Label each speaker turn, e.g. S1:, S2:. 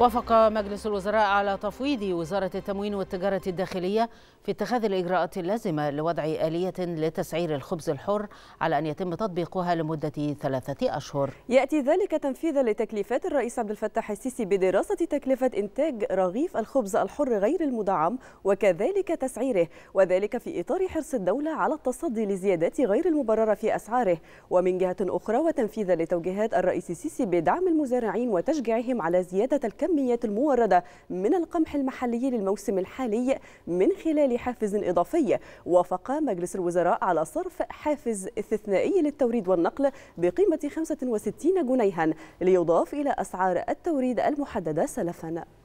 S1: وافق مجلس الوزراء على تفويض وزارة التموين والتجارة الداخلية في اتخاذ الإجراءات اللازمة لوضع آلية لتسعير الخبز الحر على أن يتم تطبيقها لمدة ثلاثة أشهر
S2: يأتي ذلك
S1: تنفيذا لتكليفات الرئيس عبد الفتاح
S2: السيسي بدراسة تكلفة إنتاج رغيف الخبز الحر غير المدعم وكذلك تسعيره وذلك في إطار حرص الدولة على التصدي لزيادات غير المبررة في أسعاره ومن جهة أخرى وتنفيذا لتوجيهات الرئيس السيسي بدعم المزارعين وتشجيعهم على زيادة الكم الكميات الموردة من القمح المحلي للموسم الحالي من خلال حافز إضافي وافق مجلس الوزراء على صرف حافز استثنائي للتوريد والنقل بقيمة 65 جنيها ليضاف إلى أسعار التوريد المحددة سلفاً